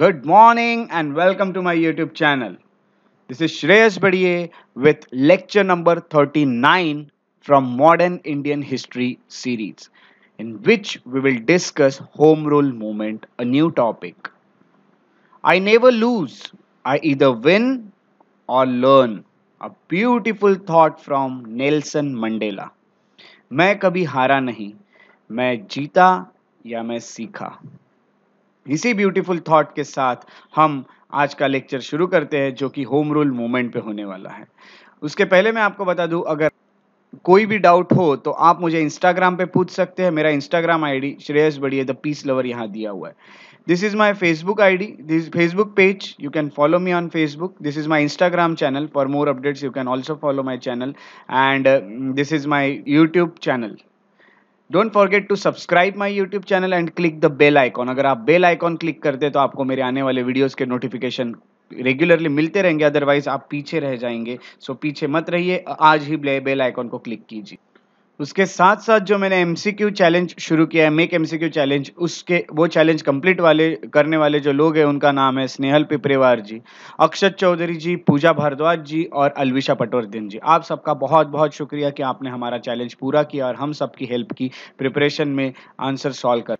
Good morning and welcome to my YouTube channel. This is Shreyas Badiye with lecture number 39 from Modern Indian History series in which we will discuss Home Rule Movement, a new topic. I never lose. I either win or learn. A beautiful thought from Nelson Mandela. मैं कभी हारा नहीं मैं जीता या मैं सीखा इसी ब्यूटीफुल थॉट के साथ हम आज का लेक्चर शुरू करते हैं जो कि होम रूल मोमेंट पे होने वाला है उसके पहले मैं आपको बता दूं अगर कोई भी डाउट हो तो आप मुझे इंस्टाग्राम पे पूछ सकते हैं मेरा Instagram ID Shreyas Badiye the peace lover यहाँ दिया हुआ है this is my Facebook I D this Facebook page you can follow me on Facebook this is my Instagram channel for more updates you can also follow my channel and this is my YouTube channel don't forget to subscribe my YouTube channel and click the bell icon अगर आप bell icon click करते तो आपको मेरे आने वाले videos के notification regularly मिलते रहेंगे अदरवाइज आप पीछे रह जाएंगे सो so, पीछे मत रहिए आज ही बेल आइकॉन को क्लिक कीजिए उसके साथ साथ जो मैंने एम चैलेंज शुरू किया है मेक एम चैलेंज उसके वो चैलेंज कंप्लीट वाले करने वाले जो लोग हैं उनका नाम है स्नेहल पिपरेवार जी अक्षत चौधरी जी पूजा भारद्वाज जी और अलविशा पटवर्धन जी आप सबका बहुत बहुत शुक्रिया कि आपने हमारा चैलेंज पूरा किया और हम सबकी हेल्प की प्रिपरेशन में आंसर सॉल्व कर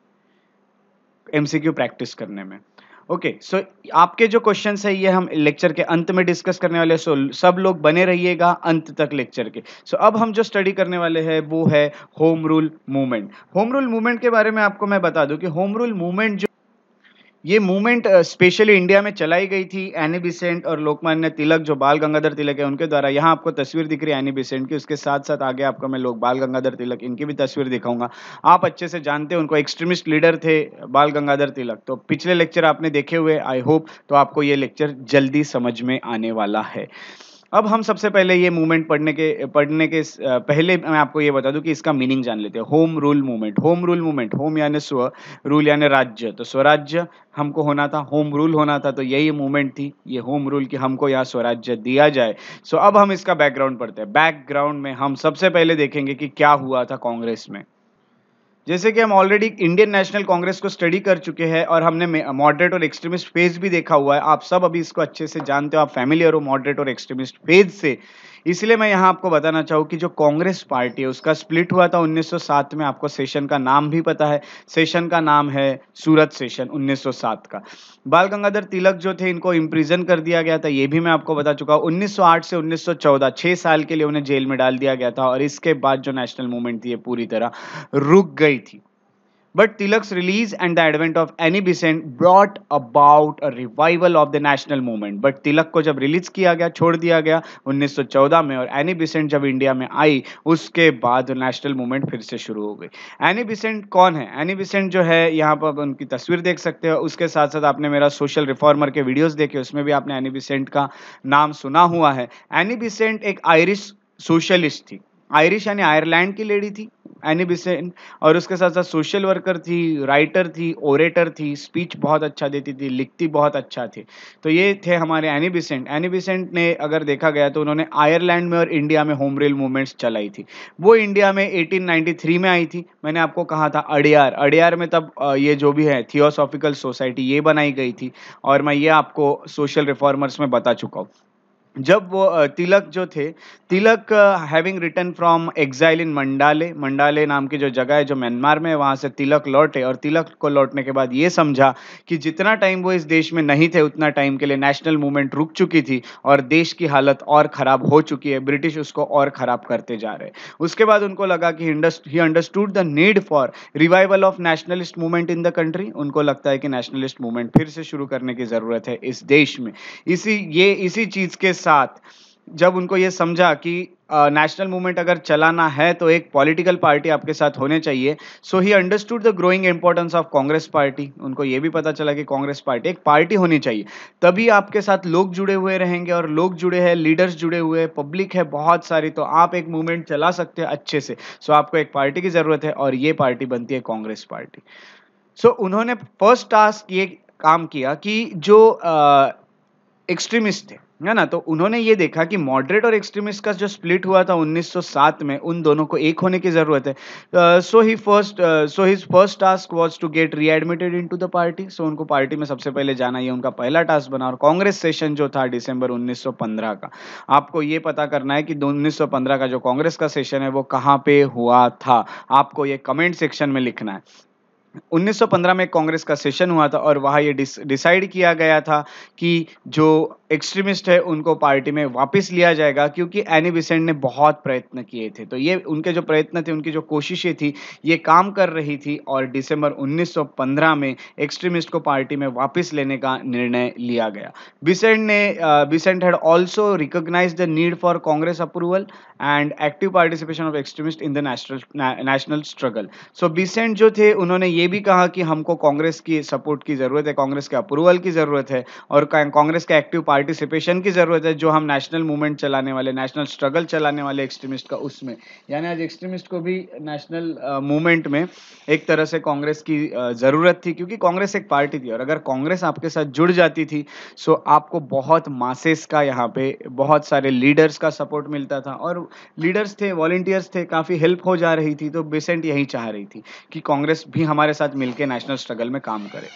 एम प्रैक्टिस करने में ओके okay, सो so आपके जो क्वेश्चन है ये हम लेक्चर के अंत में डिस्कस करने वाले हैं सो so सब लोग बने रहिएगा अंत तक लेक्चर के सो so अब हम जो स्टडी करने वाले हैं वो है home rule movement home rule movement के बारे में आपको मैं बता दूं कि होम रूल मूवमेंट जो ये मूवमेंट स्पेशली इंडिया में चलाई गई थी एनी बिसेंट और लोकमान्य तिलक जो बाल गंगाधर तिलक है उनके द्वारा यहाँ आपको तस्वीर दिख रही है एनी बिसेंट की उसके साथ साथ आगे आपको मैं लोग बाल गंगाधर तिलक इनकी भी तस्वीर दिखाऊंगा आप अच्छे से जानते हैं उनको एक्सट्रीमिस्ट लीडर थे बाल गंगाधर तिलक तो पिछले लेक्चर आपने देखे हुए आई होप तो आपको ये लेक्चर जल्दी समझ में आने वाला है अब हम सबसे पहले ये मूवमेंट पढ़ने के पढ़ने के पहले मैं आपको ये बता दूं कि इसका मीनिंग जान लेते हैं home rule movement home rule movement home यानी स्व रूल यानी राज्य तो स्वराज्य हमको होना था होम रूल होना था तो यही मूवमेंट थी ये होम रूल कि हमको यहाँ स्वराज्य दिया जाए सो अब हम इसका बैकग्राउंड पढ़ते हैं बैकग्राउंड में हम सबसे पहले देखेंगे कि क्या हुआ था कांग्रेस में जैसे कि हम ऑलरेडी इंडियन नेशनल कांग्रेस को स्टडी कर चुके हैं और हमने मॉडरेट और एक्सट्रीमिस्ट फेज भी देखा हुआ है आप सब अभी इसको अच्छे से जानते हो आप फैमिलियर हो मॉडरेट और एक्सट्रीमिस्ट फेज से इसलिए मैं यहाँ आपको बताना चाहूँ कि जो कांग्रेस पार्टी है उसका स्प्लिट हुआ था 1907 में आपको सेशन का नाम भी पता है सेशन का नाम है सूरत सेशन 1907 का बाल गंगाधर तिलक जो थे इनको इम्प्रिजन कर दिया गया था ये भी मैं आपको बता चुका हूँ 1908 से 1914 छः साल के लिए उन्हें जेल में डाल दिया गया था और इसके बाद जो नेशनल मूवमेंट थी ये पूरी तरह रुक गई थी but Tilak's release and the advent of Annie Besant brought about a revival of the national movement but Tilak को जब रिलीज किया गया छोड़ दिया गया 1914 में और एनी बिसेंट जब इंडिया में आई उसके बाद नेशनल मूवमेंट फिर से शुरू हो गई एनी बिसेंट कौन है एनी बिसेंट जो है यहाँ पर उनकी तस्वीर देख सकते हो उसके साथ साथ आपने मेरा सोशल रिफॉर्मर के वीडियोज़ देखे उसमें भी आपने एनी बिसेंट का नाम सुना हुआ है एनी बिसेंट एक आयरिश सोशलिस्ट थी आयरिश यानी आयरलैंड की लेडी थी एनी बिसेंट और उसके साथ साथ सोशल वर्कर थी राइटर थी ओरेटर थी स्पीच बहुत अच्छा देती थी लिखती बहुत अच्छा थी तो ये थे हमारे एनी बिसेंट एनी बिसेंट ने अगर देखा गया तो उन्होंने आयरलैंड में और इंडिया में होम रेल मूवमेंट्स चलाई थी वो इंडिया में 1893 में आई थी मैंने आपको कहा था अडियार अडियार में तब ये जो भी है थियोसॉफिकल सोसाइटी ये बनाई गई थी और मैं ये आपको सोशल रिफॉर्मर्स में बता चुका हूँ जब वो तिलक जो थे Tilak having return from exile in Mandalay Mandalay नाम की जो जगह है जो म्यांमार में वहाँ से तिलक लौटे और तिलक को लौटने के बाद ये समझा कि जितना टाइम वो इस देश में नहीं थे उतना टाइम के लिए नेशनल मूवमेंट रुक चुकी थी और देश की हालत और ख़राब हो चुकी है ब्रिटिश उसको और ख़राब करते जा रहे उसके बाद उनको लगा कि he understood the need for revival of nationalist movement in the country उनको लगता है कि नेशनलिस्ट मूवमेंट फिर से शुरू करने की ज़रूरत है इस देश में इसी ये इसी चीज़ के साथ जब उनको ये समझा कि नेशनल मूवमेंट अगर चलाना है तो एक पॉलिटिकल पार्टी आपके साथ होने चाहिए so he understood the growing importance of Congress Party उनको ये भी पता चला कि कांग्रेस पार्टी एक पार्टी होनी चाहिए तभी आपके साथ लोग जुड़े हुए रहेंगे और लोग जुड़े हैं लीडर्स जुड़े हुए हैं पब्लिक है बहुत सारी तो आप एक मूवमेंट चला सकते हैं अच्छे से सो so आपको एक पार्टी की ज़रूरत है और ये पार्टी बनती है कांग्रेस पार्टी सो so उन्होंने फर्स्ट टास्क ये काम किया कि जो एक्सट्रीमिस्ट थे है ना तो उन्होंने ये देखा कि मॉडरेट और एक्सट्रीमिस्ट का जो स्प्लिट हुआ था 1907 में उन दोनों को एक होने की ज़रूरत है so he first so his first task was to get readmitted into the party so उनको पार्टी में सबसे पहले जाना ये उनका पहला टास्क बना और कांग्रेस सेशन जो था दिसंबर 1915 का आपको ये पता करना है कि उन्नीस का जो कांग्रेस का सेशन है वो कहाँ पे हुआ था आपको ये कमेंट सेक्शन में लिखना है 1915 में कांग्रेस का सेशन हुआ था और वहाँ ये डिसाइड किया गया था कि जो एक्सट्रीमिस्ट है उनको पार्टी में वापस लिया जाएगा क्योंकि एनी बिसेंट ने बहुत प्रयत्न किए थे तो ये उनके जो प्रयत्न थे उनकी जो कोशिशें थी ये काम कर रही थी और दिसंबर 1915 में एक्सट्रीमिस्ट को पार्टी में वापस लेने का निर्णय लिया गया बिसेंट ने Besant had also recognise the need for Congress approval and active participation of extremist in the national national struggle so Besant जो थे उन्होंने ये भी कहा कि हमको कांग्रेस की सपोर्ट की जरूरत है कांग्रेस के अप्रूवल की जरूरत है और कांग्रेस का एक्टिव पार्टी पार्टिसिपेशन की ज़रूरत है जो हम नेशनल मूवमेंट चलाने वाले नेशनल स्ट्रगल चलाने वाले एक्सट्रीमिस्ट का उसमें यानी आज एक्सट्रीमिस्ट को भी नेशनल मूवमेंट में एक तरह से कांग्रेस की ज़रूरत थी क्योंकि कांग्रेस एक पार्टी थी और अगर कांग्रेस आपके साथ जुड़ जाती थी सो आपको बहुत मासेस का यहाँ पे बहुत सारे लीडर्स का सपोर्ट मिलता था और लीडर्स थे वॉलेंटियर्स थे काफ़ी हेल्प हो जा रही थी तो बेसेंट यही चाह रही थी कि कांग्रेस भी हमारे साथ मिलकर नेशनल स्ट्रगल में काम करे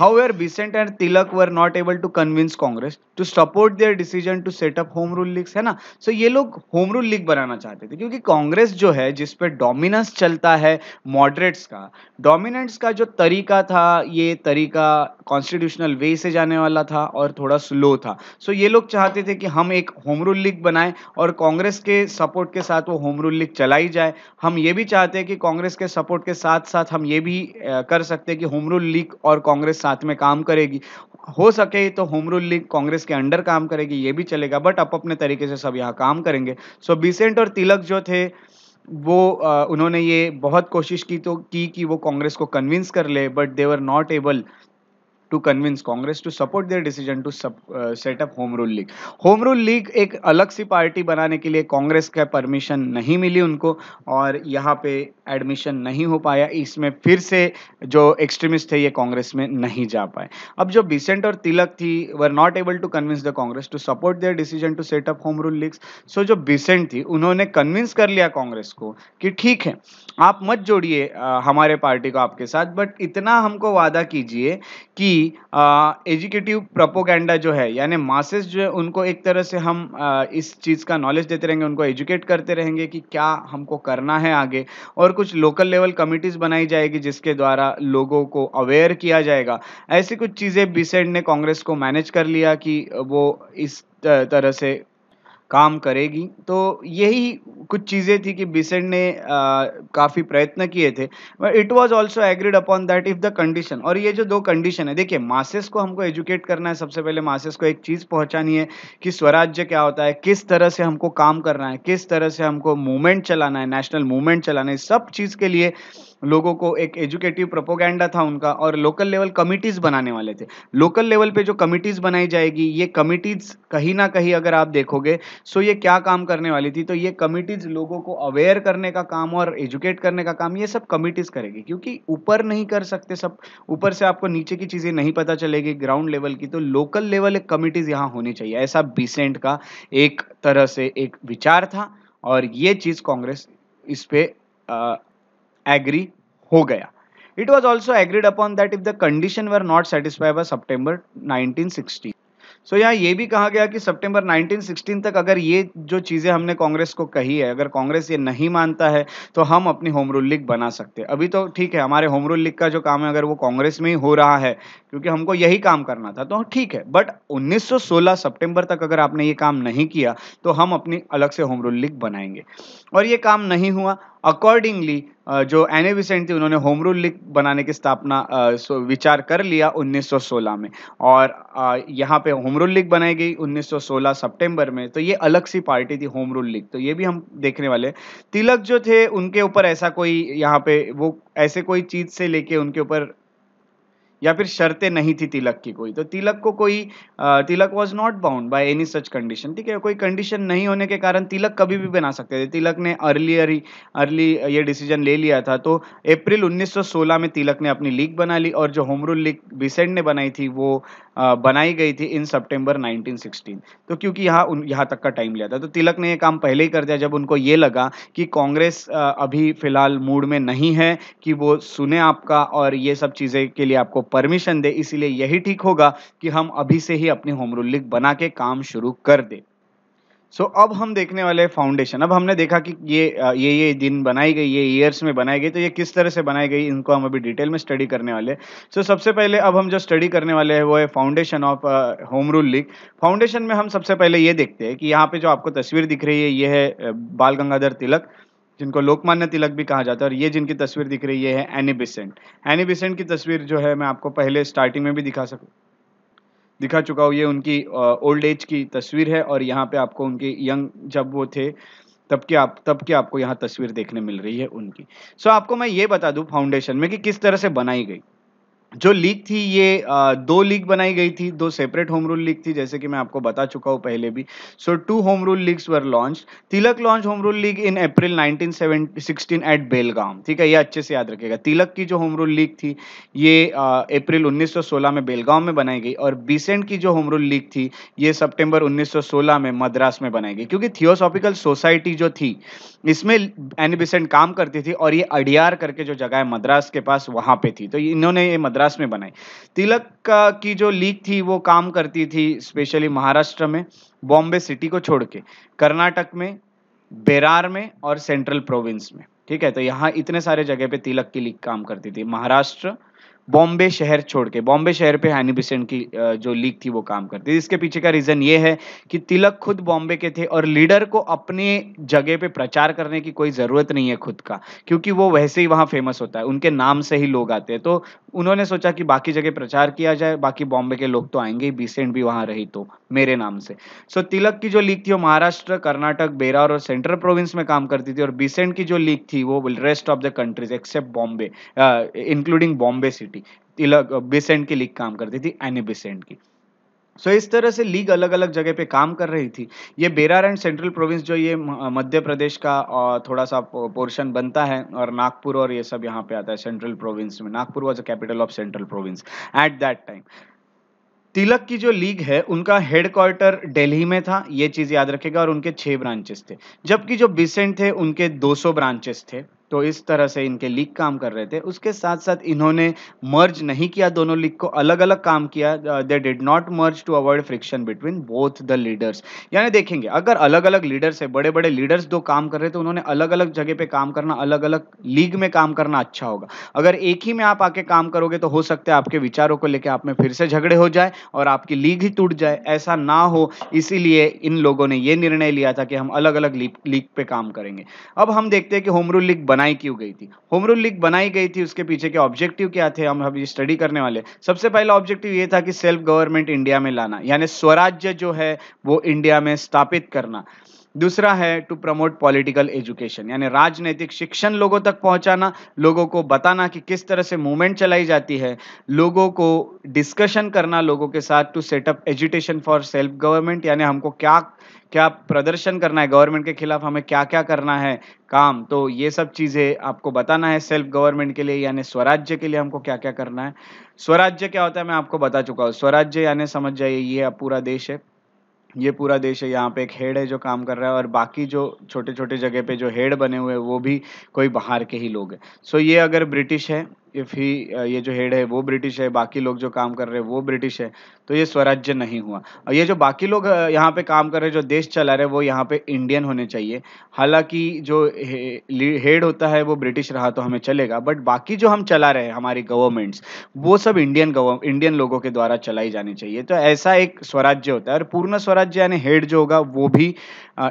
However, Besant and Tilak were not able to convince Congress to support their decision to set up home rule Leagues, है ना सो so, ये लोग होम रूल लीग बनाना चाहते थे क्योंकि कांग्रेस जो है जिस पे डोमिनेंस चलता है मॉडरेट्स का डोमिनेंस का जो तरीका था ये तरीका कॉन्स्टिट्यूशनल वे से जाने वाला था और थोड़ा स्लो था सो so, ये लोग चाहते थे कि हम एक होम रूल लीग बनाएं और कांग्रेस के सपोर्ट के साथ वो होम रूल लीग चलाई जाए हम ये भी चाहते हैं कि कांग्रेस के सपोर्ट के साथ साथ हम ये भी कर सकते हैं कि होम रूल लीग और कांग्रेस साथ में काम करेगी हो सके तो होम रूल लीग कांग्रेस के अंडर काम करेगी ये भी चलेगा बट अप अपने तरीके से सब यहाँ काम करेंगे सो बीसेंट और तिलक जो थे वो आ, उन्होंने ये बहुत कोशिश की तो की कि वो कांग्रेस को कन्विंस कर ले but they were not able to convince Congress to support their decision to set up home rule league home rule league एक अलग सी पार्टी बनाने के लिए कांग्रेस का परमिशन नहीं मिली उनको और यहाँ पे एडमिशन नहीं हो पाया इसमें फिर से जो एक्सट्रीमिस्ट थे ये कांग्रेस में नहीं जा पाए अब जो बिसेंट और तिलक थी were not able to convince the Congress to support their decision to set up home rule leagues so जो बिसेंट थी उन्होंने कन्विंस कर लिया कांग्रेस को कि ठीक है आप मत जोड़िए uh, हमारे पार्टी को आपके साथ बट इतना हमको वादा कीजिए कि एजुकेटिव प्रोपोगेंडा जो है यानी मासेस जो है उनको एक तरह से हम आ, इस चीज़ का नॉलेज देते रहेंगे उनको एजुकेट करते रहेंगे कि क्या हमको करना है आगे और कुछ लोकल लेवल कमिटीज़ बनाई जाएगी जिसके द्वारा लोगों को अवेयर किया जाएगा ऐसी कुछ चीज़ें बीसेड e ने कांग्रेस को मैनेज कर लिया कि वो इस तरह से काम करेगी तो यही कुछ चीज़ें थी कि बिसेंट ने काफ़ी प्रयत्न किए थे but it was also agreed upon that if the condition और ये जो दो कंडीशन है देखिए मासेस को हमको एजुकेट करना है सबसे पहले मासेस को एक चीज़ पहुंचानी है कि स्वराज्य क्या होता है किस तरह से हमको काम करना है किस तरह से हमको मूवमेंट चलाना है नेशनल मूवमेंट चलाना है सब चीज़ के लिए लोगों को एक एजुकेटिव प्रोपोगेंडा था उनका और लोकल लेवल कमिटीज़ बनाने वाले थे लोकल लेवल पे जो कमिटीज़ बनाई जाएगी ये कमिटीज़ कहीं ना कहीं अगर आप देखोगे सो ये क्या काम करने वाली थी तो ये कमिटीज़ लोगों को अवेयर करने का काम और एजुकेट करने का काम ये सब कमिटीज़ करेगी क्योंकि ऊपर नहीं कर सकते सब ऊपर से आपको नीचे की चीज़ें नहीं पता चलेगी ग्राउंड लेवल की तो लोकल लेवल एक कमिटीज़ यहाँ होनी चाहिए ऐसा बीसेंट का एक तरह से एक विचार था और ये चीज़ कांग्रेस इस पर एग्री हो गया it was also agreed upon that if the condition were not satisfy by September nineteen so यहाँ ये भी कहा गया कि सितंबर 1916 तक अगर ये जो चीज़ें हमने कांग्रेस को कही है अगर कांग्रेस ये नहीं मानता है तो हम अपनी होम रूल लीग बना सकते हैं अभी तो ठीक है हमारे होम रूल लीग का जो काम है अगर वो कांग्रेस में ही हो रहा है क्योंकि हमको यही काम करना था तो ठीक है बट 1916 सितंबर तक अगर आपने ये काम नहीं किया तो हम अपनी अलग से होम रूल लीग बनाएंगे और ये काम नहीं हुआ अकॉर्डिंगली जो एन ए विसेंट थी उन्होंने होम रूल लीग बनाने की स्थापना विचार कर लिया 1916 में और यहाँ पे होम रूल लीग बनाई गई 1916 सितंबर में तो ये अलग सी पार्टी थी होम रूल लीग तो ये भी हम देखने वाले तिलक जो थे उनके ऊपर ऐसा कोई यहाँ पे वो ऐसे कोई चीज़ से लेके उनके ऊपर या फिर शर्तें नहीं थी तिलक की कोई तो तिलक को कोई Tilak was not bound by any such condition ठीक है कोई कंडीशन नहीं होने के कारण तिलक कभी भी बना सकते थे तिलक ने अर्लियर ही अर्ली ये डिसीजन ले लिया था तो अप्रैल 1916 में तिलक ने अपनी लीग बना ली और जो होमरूल लीग बिसेंट ने बनाई थी वो बनाई गई थी इन सेप्टेम्बर नाइनटीन तो क्योंकि यहाँ यहाँ तक का टाइम लिया था तो तिलक ने ये काम पहले ही कर दिया जब उनको ये लगा कि कांग्रेस अभी फिलहाल मूड में नहीं है कि वो सुने आपका और ये सब चीज़ें के लिए आपको परमिशन दे इसीलिए यही ठीक होगा कि हम अभी से ही अपनी होम रूल लीग बना के काम शुरू कर दे सो so, अब हम देखने वाले फाउंडेशन अब हमने देखा कि ये ये ये दिन बनाई गई ये ईयर्स में बनाई गई तो ये किस तरह से बनाई गई इनको हम अभी डिटेल में स्टडी करने वाले सो so, सबसे पहले अब हम जो स्टडी करने वाले हैं वो है foundation of home rule league foundation में हम सबसे पहले ये देखते हैं कि यहाँ पे जो आपको तस्वीर दिख रही है ये है बाल गंगाधर तिलक जिनको लोकमान्य तिलक भी कहा जाता है और ये जिनकी तस्वीर दिख रही है एनी बिसेंट एनी बिसेंट की तस्वीर जो है मैं आपको पहले स्टार्टिंग में भी दिखा सकूँ दिखा चुका हूँ ये उनकी ओल्ड एज की तस्वीर है और यहाँ पे आपको उनके यंग जब वो थे तब की आप तब की आपको यहाँ तस्वीर देखने मिल रही है उनकी सो so, आपको मैं ये बता दूँ फाउंडेशन में कि किस तरह से बनाई गई जो लीग थी ये आ, दो लीग बनाई गई थी दो सेपरेट होम रूल लीग थी जैसे कि मैं आपको बता चुका हूँ पहले भी so two home rule leagues were launch Tilak launch home rule league in April 1916 at Belgaum ठीक है ये अच्छे से याद रखेगा तिलक की जो होम रूल लीग थी ये अप्रैल 1916 में बेलगाम में बनाई गई और बीसेंट की जो होम रूल लीग थी ये सितंबर उन्नीस में मद्रास में बनाई गई क्योंकि थियोसॉफिकल सोसाइटी जो थी इसमें एनिबिसेंट काम करती थी और ये अडियार करके जो जगह है मद्रास के पास वहाँ पे थी तो इन्होंने ये मद्रास मद्रास में बनाई तिलक की जो लीग थी वो काम करती थी स्पेशली महाराष्ट्र में बॉम्बे सिटी को छोड़ के कर्नाटक में बेरार में और सेंट्रल प्रोविंस में ठीक है तो यहाँ इतने सारे जगह पे तिलक की लीग काम करती थी महाराष्ट्र बॉम्बे शहर छोड़ के बॉम्बे शहर पे हैनी बिसेंट की जो लीग थी वो काम करती थी इसके पीछे का रीज़न ये है कि तिलक खुद बॉम्बे के थे और लीडर को अपने जगह पे प्रचार करने की कोई ज़रूरत नहीं है खुद का क्योंकि वो वैसे ही वहाँ फेमस होता है उनके नाम से ही लोग आते हैं तो उन्होंने सोचा कि बाकी जगह प्रचार किया जाए बाकी बॉम्बे के लोग तो आएंगे ही बिसेंट भी वहाँ रही तो मेरे नाम से सो तिलक की जो लीग थी वो महाराष्ट्र कर्नाटक बेरार और सेंट्रल प्रोविंस में काम करती थी और बिसेंट की जो लीग थी वो rest of the countries except Bombay including Bombay city university Tilak Besant की लीग काम करती थी एनी बेसेंट की सो so, इस तरह से लीग अलग अलग जगह पे काम कर रही थी ये बेरार एंड सेंट्रल प्रोविंस जो ये मध्य प्रदेश का थोड़ा सा पोर्शन बनता है और नागपुर और ये सब यहाँ पे आता है सेंट्रल प्रोविंस में Nagpur was a capital of central province at that time Tilak की जो लीग है उनका हेडक्वार्टर दिल्ली में था ये चीज़ याद रखेगा और उनके छः ब्रांचेस थे जबकि जो बिसेंट थे उनके 200 ब्रांचेस थे तो इस तरह से इनके लीग काम कर रहे थे उसके साथ साथ इन्होंने मर्ज नहीं किया दोनों लीग को अलग अलग काम किया they did not merge to avoid friction between both the leaders यानी देखेंगे अगर अलग अलग लीडर्स है बड़े बड़े लीडर्स दो काम कर रहे तो उन्होंने अलग अलग जगह पे काम करना अलग अलग लीग में काम करना अच्छा होगा अगर एक ही में आप आके काम करोगे तो हो सकता है आपके विचारों को लेकर आप में फिर से झगड़े हो जाए और आपकी लीग ही टूट जाए ऐसा ना हो इसीलिए इन लोगों ने यह निर्णय लिया था कि हम अलग अलग लीग पे काम करेंगे अब हम देखते हैं कि होमरू लीग बना बनाई क्यों गई थी होम रूल लीग बनाई गई थी उसके पीछे के ऑब्जेक्टिव क्या थे हम अभी स्टडी करने वाले सबसे पहला ऑब्जेक्टिव ये था कि सेल्फ गवर्नमेंट इंडिया में लाना यानी स्वराज्य जो है वो इंडिया में स्थापित करना दूसरा है टू प्रमोट पॉलिटिकल एजुकेशन यानी राजनीतिक शिक्षण लोगों तक पहुंचाना लोगों को बताना कि किस तरह से मूवमेंट चलाई जाती है लोगों को डिस्कशन करना लोगों के साथ to set up agitation for self government यानी हमको क्या क्या प्रदर्शन करना है गवर्नमेंट के खिलाफ हमें क्या क्या करना है काम तो ये सब चीज़ें आपको बताना है सेल्फ गवर्नमेंट के लिए यानी स्वराज्य के लिए हमको क्या क्या करना है स्वराज्य क्या होता है मैं आपको बता चुका हूँ स्वराज्य यानी समझ जाइए ये पूरा देश है ये पूरा देश है यहाँ पे एक हेड है जो काम कर रहा है और बाकी जो छोटे छोटे जगह पे जो हेड बने हुए हैं वो भी कोई बाहर के ही लोग हैं सो ये अगर ब्रिटिश है इफ़ ही uh, ये जो हेड है वो ब्रिटिश है बाकी लोग जो काम कर रहे हैं वो ब्रिटिश है तो ये स्वराज्य नहीं हुआ और ये जो बाकी लोग uh, यहाँ पे काम कर रहे हैं जो देश चला रहे हैं वो यहाँ पे इंडियन होने चाहिए हालांकि जो हेड होता है वो ब्रिटिश रहा तो हमें चलेगा बट बाकी जो हम चला रहे हैं हमारी गवर्नमेंट्स वो सब इंडियन गवर्न इंडियन लोगों के द्वारा चलाई जानी चाहिए तो ऐसा एक स्वराज्य होता है और पूर्ण स्वराज्य यानी हेड जो होगा वो भी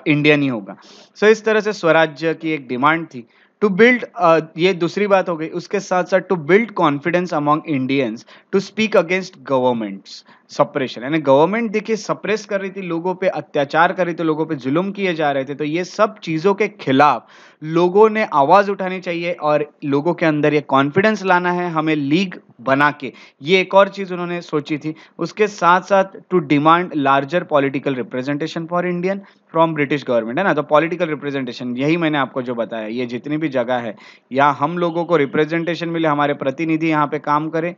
इंडियन uh, ही होगा सो इस तरह से स्वराज्य की एक डिमांड थी टू बिल्ड uh, ये दूसरी बात हो गई उसके साथ साथ to build confidence among Indians to speak against government's suppression यानी गवर्नमेंट देखिए सप्रेस कर रही थी लोगों पे अत्याचार कर रही थी लोगों पे जुल्म किए जा रहे थे तो ये सब चीज़ों के खिलाफ लोगों ने आवाज़ उठानी चाहिए और लोगों के अंदर ये कॉन्फिडेंस लाना है हमें लीग बना के ये एक और चीज़ उन्होंने सोची थी उसके साथ साथ to demand larger political representation for Indian from British government है ना तो पॉलिटिकल रिप्रेजेंटेशन यही मैंने आपको जो बताया ये जितनी भी जगह है या हम लोगों को रिप्रेजेंटेशन मिले हमारे प्रतिनिधि यहाँ पे काम करें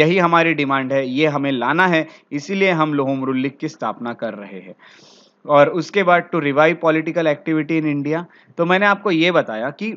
यही हमारी डिमांड है ये हमें लाना है इसीलिए हम लोहोमरूल लीग की स्थापना कर रहे हैं और उसके बाद to revive political activity in India तो मैंने आपको ये बताया कि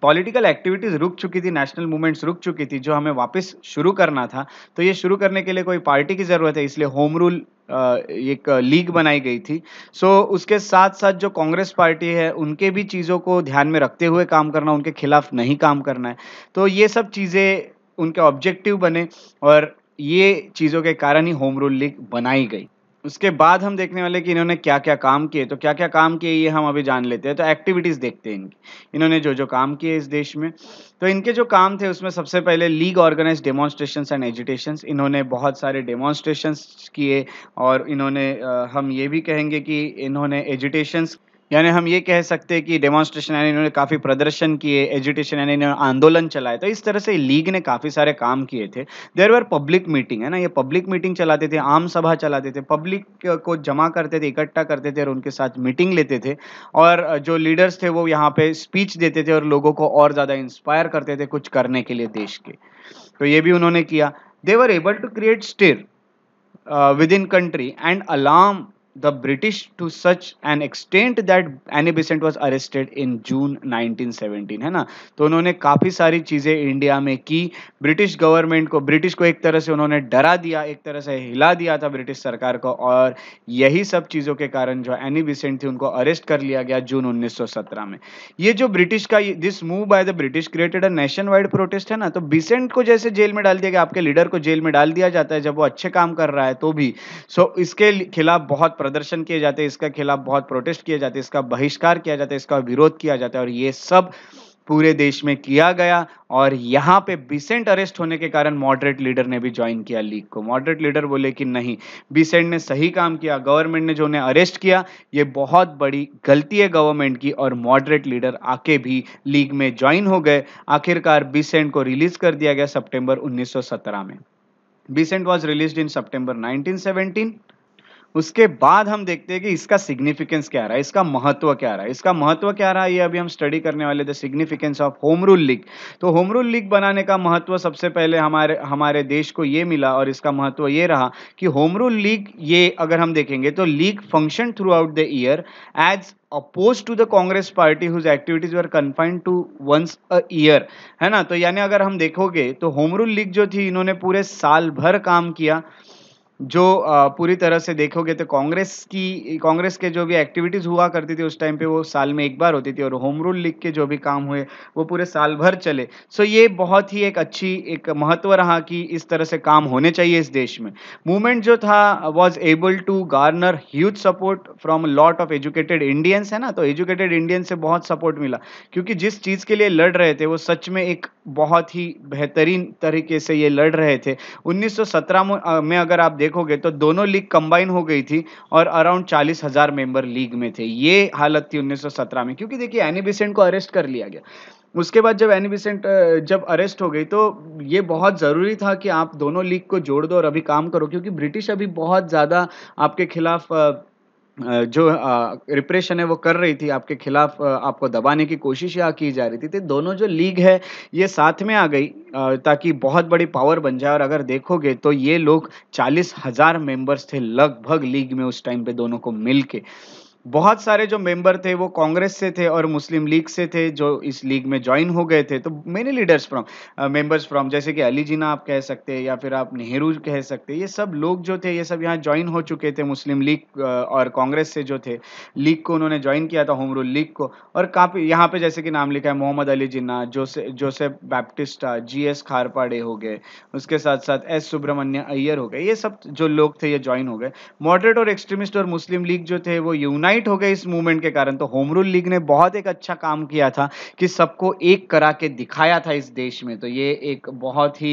पॉलिटिकल एक्टिविटीज़ रुक चुकी थी नेशनल मूवमेंट्स रुक चुकी थी जो हमें वापस शुरू करना था तो ये शुरू करने के लिए कोई पार्टी की ज़रूरत है इसलिए होम रूल एक लीग बनाई गई थी सो so, उसके साथ साथ जो कांग्रेस पार्टी है उनके भी चीज़ों को ध्यान में रखते हुए काम करना उनके खिलाफ नहीं काम करना है तो ये सब चीज़ें उनके ऑब्जेक्टिव बने और ये चीज़ों के कारण ही होम रूल लीग बनाई गई उसके बाद हम देखने वाले कि इन्होंने क्या क्या काम किए तो क्या क्या काम किए ये हम अभी जान लेते हैं तो एक्टिविटीज़ देखते हैं इनकी इन्होंने जो जो काम किए इस देश में तो इनके जो काम थे उसमें सबसे पहले league organise demonstration and agitation इन्होंने बहुत सारे डेमोन्स्ट्रेशन किए और इन्होंने हम ये भी कहेंगे कि इन्होंने एजुटेशन यानी हम ये कह सकते हैं कि डेमोन्स्ट्रेशन यानी इन्होंने काफ़ी प्रदर्शन किए एजुटेशन यानी इन्होंने आंदोलन चलाए तो इस तरह से लीग ने काफ़ी सारे काम किए थे देर वर पब्लिक मीटिंग है ना ये पब्लिक मीटिंग चलाते थे आम सभा चलाते थे पब्लिक को जमा करते थे इकट्ठा करते थे और उनके साथ मीटिंग लेते थे और जो लीडर्स थे वो यहाँ पे स्पीच देते थे और लोगों को और ज़्यादा इंस्पायर करते थे कुछ करने के लिए देश के तो ये भी उन्होंने किया they were able to create stir within country and alarm the British to such an extent that Annie Besant was arrested in June 1917 है ना तो उन्होंने काफ़ी सारी चीज़ें इंडिया में की ब्रिटिश गवर्नमेंट को ब्रिटिश को एक तरह से उन्होंने डरा दिया एक तरह से हिला दिया था ब्रिटिश सरकार को और यही सब चीज़ों के कारण जो एनी बेसेंट थी उनको अरेस्ट कर लिया गया जून 1917 में ये जो ब्रिटिश का this move by the British created a nation wide protest है ना तो बिसेंट को जैसे जेल में डाल दिया गया आपके लीडर को जेल में डाल दिया जाता है जब वो अच्छे काम कर रहा है तो भी सो so, इसके खिलाफ बहुत प्रदर्शन किए जाते हैं इसका खिलाफ बहुत प्रोटेस्ट किए जाते हैं इसका बहिष्कार किया जाता है इसका विरोध किया जाता है और ये सब पूरे देश में किया गया और यहाँ पे बिसेंट अरेस्ट होने के कारण मॉडरेट लीडर ने भी ज्वाइन किया लीग को मॉडरेट लीडर बोले कि नहीं बिसेंट ने सही काम किया गवर्नमेंट ने जो उन्हें अरेस्ट किया ये बहुत बड़ी गलती है गवर्नमेंट की और मॉडरेट लीडर आके भी लीग में ज्वाइन हो गए आखिरकार बिसेंट को रिलीज कर दिया गया सेप्टेम्बर उन्नीस में Besant was release in September nineteen उसके बाद हम देखते हैं कि इसका सिग्निफिकेंस क्या रहा है इसका महत्व क्या रहा है इसका महत्व क्या रहा है ये अभी हम स्टडी करने वाले थे significance of home rule league तो होम रूल लीग बनाने का महत्व सबसे पहले हमारे हमारे देश को ये मिला और इसका महत्व ये रहा कि होम रूल लीग ये अगर हम देखेंगे तो league function throughout the year as opposed to the Congress party whose activities were confined to once a year है ना तो यानी अगर हम देखोगे तो होम रूल लीग जो थी इन्होंने पूरे साल भर काम किया जो पूरी तरह से देखोगे तो कांग्रेस की कांग्रेस के जो भी एक्टिविटीज़ हुआ करती थी उस टाइम पे वो साल में एक बार होती थी और होम रूल लिख के जो भी काम हुए, वो पूरे साल भर चले। सो ये बहुत ही एक अच्छी एक महत्व रहा कि इस तरह से काम होने चाहिए इस देश में। मूवमेंट जो था was able to garner huge support from lot of educated Indians है ना, तो एजुकेटेड इंडियंस से बहुत सपोर्ट मिला क्योंकि जिस चीज़ के लिए लड़ रहे थे वो सच में एक बहुत ही बेहतरीन तरीके से ये लड़ रहे थे। उन्नीस में अगर आप देख देखोगे तो दोनों लीग कंबाइन हो गई थी और अराउंड चालीस हजार मेंबर लीग में थे ये हालत थी 1917 में क्योंकि देखिए एनी बिसेंट को अरेस्ट कर लिया गया उसके बाद जब एनी बिसेंट जब अरेस्ट हो गई तो ये बहुत ज़रूरी था कि आप दोनों लीग को जोड़ दो और अभी काम करो क्योंकि ब्रिटिश अभी बहुत ज़्यादा आपके खिलाफ जो रिप्रेशन है वो कर रही थी आपके खिलाफ आपको दबाने की कोशिश यहाँ की जा रही थी तो दोनों जो लीग है ये साथ में आ गई ताकि बहुत बड़ी पावर बन जाए और अगर देखोगे तो ये लोग चालीस हजार मेंबर्स थे लगभग लीग में उस टाइम पे दोनों को मिल के बहुत सारे जो मेंबर थे वो कांग्रेस से थे और मुस्लिम लीग से थे जो इस लीग में ज्वाइन हो गए थे तो many leaders from members from जैसे कि अली जीना आप कह सकते हैं या फिर आप नेहरू कह सकते हैं ये सब लोग जो थे ये सब यहाँ ज्वाइन हो चुके थे मुस्लिम लीग uh, और कांग्रेस से जो थे लीग को उन्होंने ज्वाइन किया था होम रूल लीग को और काफ़ी यहाँ पे जैसे कि नाम लिखा है मोहम्मद अली जिन्ना जोसे जोसेफ बैप्टिस्टा जी एस खारपाड़े हो गए उसके साथ साथ एस सुब्रमण्य अय्यर हो गए ये सब जो लोग थे ये ज्वाइन हो गए मॉडरेट और एक्सट्रीमिस्ट और मुस्लिम लीग जो थे वो यूनाइट यूनाइट हो गए इस मूवमेंट के कारण तो होम रूल लीग ने बहुत एक अच्छा काम किया था कि सबको एक करा के दिखाया था इस देश में तो ये एक बहुत ही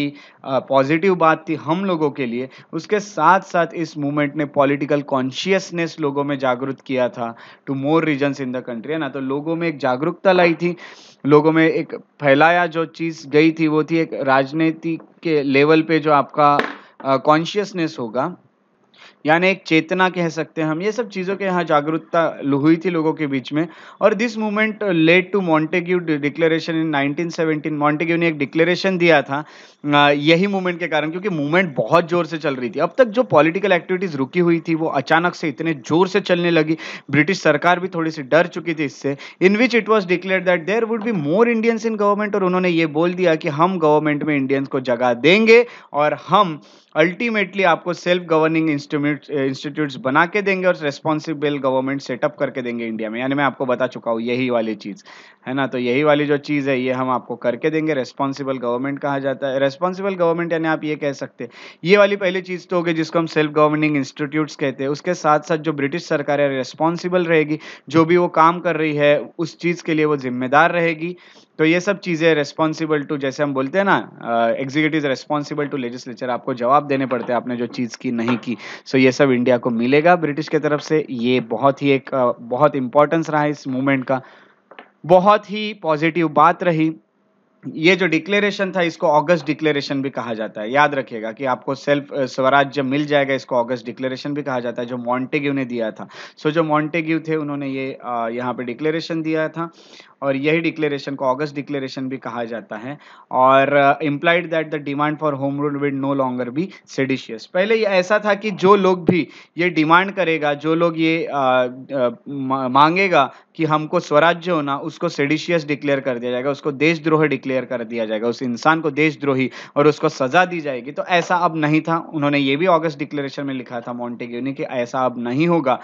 पॉजिटिव बात थी हम लोगों के लिए उसके साथ साथ इस मूवमेंट ने पॉलिटिकल कॉन्शियसनेस लोगों में जागरूक किया था to more regions in the country है ना तो लोगों में एक जागरूकता लाई थी लोगों में एक फैलाया जो चीज़ गई थी वो थी एक राजनीति के लेवल पे जो आपका कॉन्शियसनेस होगा यानी एक चेतना कह सकते हैं हम ये सब चीज़ों के यहाँ जागरूकता हुई थी लोगों के बीच में और this movement led to Montagu declaration in 1917 Montagu ने एक डिक्लेरेशन दिया था यही मूवमेंट के कारण क्योंकि मूवमेंट बहुत जोर से चल रही थी अब तक जो पॉलिटिकल एक्टिविटीज रुकी हुई थी वो अचानक से इतने जोर से चलने लगी ब्रिटिश सरकार भी थोड़ी सी डर चुकी थी इससे in which it was declare that there would be more Indians in government और उन्होंने ये बोल दिया कि हम गवर्नमेंट में इंडियंस को जगह देंगे और हम अल्टीमेटली आपको सेल्फ गवर्निंग इंस्टीट्यूट इंस्टीट्यूट्स बना के देंगे और रेस्पॉन्सिबल गवर्नमेंट सेटअप करके देंगे इंडिया में यानी मैं आपको बता चुका हूँ यही वाली चीज़ है ना तो यही वाली जो चीज़ है ये हम आपको करके देंगे रेस्पॉन्सिबल गवर्नमेंट कहा जाता है रेस्पॉन्सिबल गवर्नमेंट यानी आप ये कह सकते हैं ये वाली पहली चीज़ तो होगी जिसको हम सेल्फ गवर्निंग इंस्टीट्यूट्स कहते हैं उसके साथ साथ जो ब्रिटिश सरकार है रेस्पॉन्सिबल रहेगी जो भी वो काम कर रही है उस चीज़ के लिए वो जिम्मेदार रहेगी तो ये सब चीज़ें रेस्पॉन्सिबल टू जैसे हम बोलते हैं ना एग्जीक्यूटिव रेस्पॉन्सिबल टू लेजिस्लेचर आपको जवाब देने पड़ते हैं आपने जो चीज़ की नहीं की सो so ये सब इंडिया को मिलेगा ब्रिटिश की तरफ से ये बहुत ही एक बहुत इंपॉर्टेंस रहा इस मूवमेंट का बहुत ही पॉजिटिव बात रही ये जो डिक्लेरेशन था इसको अगस्त डिक्लेरेशन भी कहा जाता है याद रखिएगा कि आपको सेल्फ स्वराज्य मिल जाएगा इसको अगस्त डिक्लेरेशन भी कहा जाता है जो मॉन्टेग्यू ने दिया था सो so, जो मॉन्टेग्यू थे उन्होंने ये यहाँ पे डिक्लेरेशन दिया था और यही डिक्लेरेशन को ऑगस्ट डिक्लेरेशन भी कहा जाता है और implied that the demand for home rule would no longer be seditious पहले ऐसा था कि जो लोग भी ये डिमांड करेगा जो लोग ये आ, uh, आ, uh, मांगेगा कि हमको स्वराज्य होना उसको सेडिशियस डिक्लेयर कर दिया जाएगा उसको देशद्रोह डिक्लेयर कर दिया जाएगा उस इंसान को देशद्रोही और उसको सजा दी जाएगी तो ऐसा अब नहीं था उन्होंने ये भी ऑगस्ट डिक्लेरेशन में लिखा था मॉन्टेग्यूनी कि ऐसा अब नहीं होगा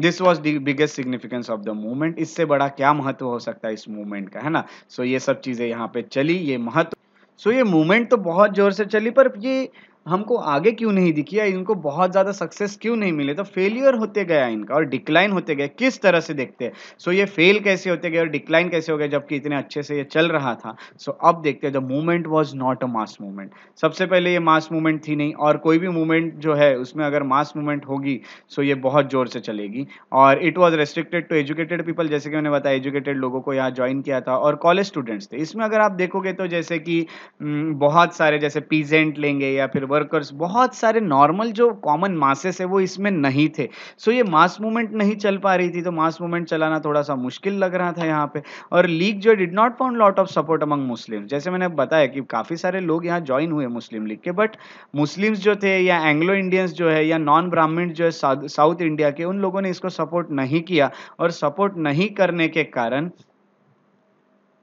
this was the biggest significance of the movement इससे बड़ा क्या महत्व हो सकता है इस मूवमेंट का है ना सो so, ये सब चीज़ें यहाँ पे चली ये महत्व सो so, ये मूवमेंट तो बहुत जोर से चली पर ये हमको आगे क्यों नहीं दिखी या इनको बहुत ज़्यादा सक्सेस क्यों नहीं मिले तो फेलियर होते गया इनका और डिक्लाइन होते गए किस तरह से देखते हैं सो so ये फेल कैसे होते गए और डिक्लाइन कैसे हो गए जबकि इतने अच्छे से ये चल रहा था सो so अब देखते हैं the movement was not a mass movement सबसे पहले ये मास मूवमेंट थी नहीं और कोई भी मूवमेंट जो है उसमें अगर मास मूवमेंट होगी सो so ये बहुत ज़ोर से चलेगी और it was restricted to educated people जैसे कि मैंने बताया एजुकेटेड लोगों को यहाँ ज्वाइन किया था और कॉलेज स्टूडेंट्स थे इसमें अगर आप देखोगे तो जैसे कि हम्म, बहुत सारे जैसे पीजेंट लेंगे या फिर वर्कर्स बहुत सारे नॉर्मल जो कॉमन मासेस है वो इसमें नहीं थे सो ये मास मूवमेंट नहीं चल पा रही थी तो मास मूवमेंट चलाना थोड़ा सा मुश्किल लग रहा था यहाँ पे और लीग जो did not found lot of support among Muslim जैसे मैंने बताया कि काफ़ी सारे लोग यहाँ ज्वाइन हुए मुस्लिम लीग के बट मुस्लिम्स जो थे या एंग्लो इंडियंस जो है या नॉन ब्राह्मण जो है साउथ इंडिया के उन लोगों ने इसको सपोर्ट नहीं किया और सपोर्ट नहीं करने के कारण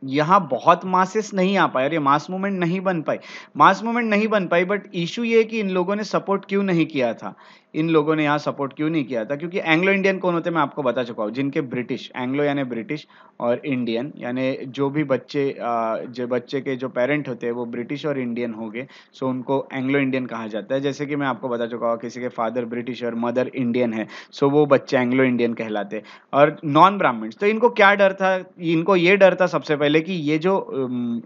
यहाँ बहुत मासेस नहीं आ पाए और ये मास मूवमेंट नहीं बन पाई मास मूवमेंट नहीं बन पाई बट इशू ये है कि इन लोगों ने सपोर्ट क्यों नहीं किया था इन लोगों ने यहाँ सपोर्ट क्यों नहीं किया था क्योंकि एंग्लो इंडियन कौन होते मैं आपको बता चुका हूँ जिनके ब्रिटिश एंग्लो यानी ब्रिटिश और इंडियन यानी जो भी बच्चे जो बच्चे के जो पेरेंट होते हैं वो ब्रिटिश और इंडियन हो गए सो उनको एंग्लो इंडियन कहा जाता है जैसे कि मैं आपको बता चुका हूँ किसी के फादर ब्रिटिश और मदर इंडियन है सो वो बच्चे एंग्लो इंडियन कहलाते और नॉन ब्राह्मण्स तो इनको क्या डर था इनको ये डर था सबसे पहले पहले कि ये जो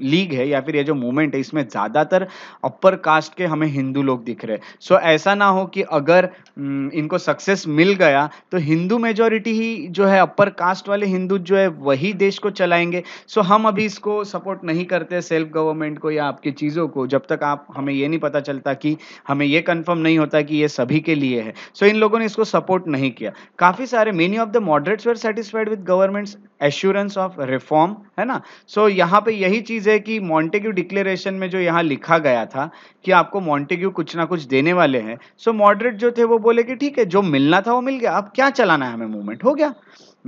लीग है या फिर ये जो मूवमेंट है इसमें ज़्यादातर अपर कास्ट के हमें हिंदू लोग दिख रहे हैं सो ऐसा ना हो कि अगर इनको सक्सेस मिल गया तो हिंदू मेजोरिटी ही जो है अपर कास्ट वाले हिंदू जो है वही देश को चलाएंगे सो हम अभी इसको सपोर्ट नहीं करते सेल्फ गवर्नमेंट को या आपकी चीज़ों को जब तक आप हमें ये नहीं पता चलता कि हमें ये कन्फर्म नहीं होता कि ये सभी के लिए है सो इन लोगों ने इसको सपोर्ट नहीं किया काफ़ी सारे many of the moderates were satisfied with government's assurance of reform है ना सो so, यहाँ पे यही चीज़ है कि मॉन्टेग्यू डिक्लेरेशन में जो यहाँ लिखा गया था कि आपको मॉन्टेग्यू कुछ ना कुछ देने वाले हैं सो so, मॉडरेट जो थे वो बोले कि ठीक है जो मिलना था वो मिल गया अब क्या चलाना है हमें मूवमेंट हो गया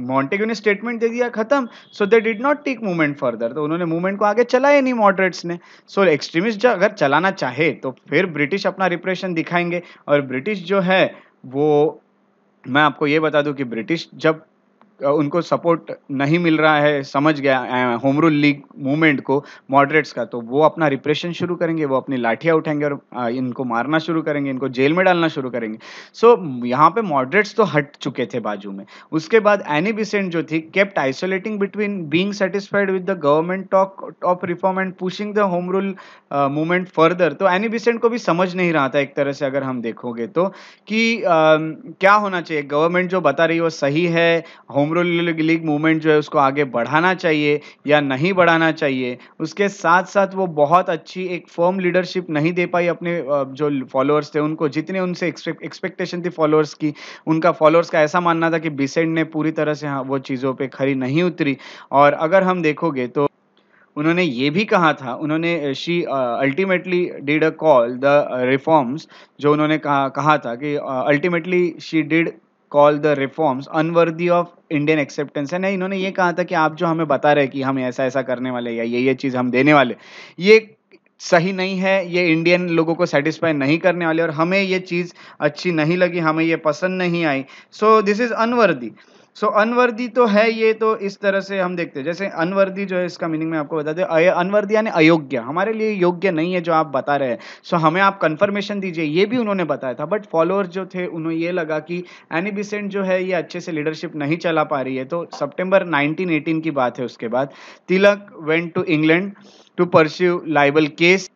मॉन्टेग्यू ने स्टेटमेंट दे दिया खत्म so they did not take movement further तो उन्होंने मूवमेंट को आगे चलाया नहीं मॉडरेट्स ने सो so, एक्सट्रीमिस्ट अगर चलाना चाहे तो फिर ब्रिटिश अपना रिप्रेशन दिखाएंगे और ब्रिटिश जो है वो मैं आपको ये बता दूं कि ब्रिटिश जब उनको सपोर्ट नहीं मिल रहा है समझ गया होम रूल लीग मूवमेंट को मॉडरेट्स का तो वो अपना रिप्रेशन शुरू करेंगे वो अपनी लाठियाँ उठाएंगे और इनको मारना शुरू करेंगे इनको जेल में डालना शुरू करेंगे सो so, यहाँ पे मॉडरेट्स तो हट चुके थे बाजू में उसके बाद एनी बिसेंट जो थी kept isolating between being satisfied with the government talk of reform and pushing the home rule movement further तो एनी बिसेंट को भी समझ नहीं रहा था एक तरह से अगर हम देखोगे तो कि uh, क्या होना चाहिए गवर्नमेंट जो बता रही है वो सही है होम होम लीग मूवमेंट जो है उसको आगे बढ़ाना चाहिए या नहीं बढ़ाना चाहिए उसके साथ साथ वो बहुत अच्छी एक फर्म लीडरशिप नहीं दे पाई अपने जो फॉलोअर्स थे उनको जितने उनसे एक्सपेक्टेशन थी फॉलोअर्स की उनका फॉलोअर्स का ऐसा मानना था कि बिसेंट ने पूरी तरह से हाँ वो चीज़ों पर खरी नहीं उतरी और अगर हम देखोगे तो उन्होंने ये भी कहा था उन्होंने she ultimately did a call the reforms जो उन्होंने कहा कहा था कि ultimately she did call the reforms unworthy of Indian acceptance है ना इन्होंने ये कहा था कि आप जो हमें बता रहे कि हम ऐसा ऐसा करने वाले या ये ये चीज़ हम देने वाले ये सही नहीं है ये इंडियन लोगों को सेटिस्फाई नहीं करने वाले और हमें ये चीज़ अच्छी नहीं लगी हमें ये पसंद नहीं आई so this is unworthy so so, unworthy तो है ये तो इस तरह से हम देखते हैं जैसे अनवर्दी जो है इसका मीनिंग मैं आपको बता दे अनवर्दी यानी अयोग्य हमारे लिए योग्य नहीं है जो आप बता रहे हैं सो so, हमें आप कंफर्मेशन दीजिए ये भी उन्होंने बताया था बट फॉलोअर्स जो थे उन्होंने ये लगा कि एनी बिसेंट जो है ये अच्छे से लीडरशिप नहीं चला पा रही है तो सेप्टेम्बर नाइनटीन की बात है उसके बाद Tilak went to England to pursue libel case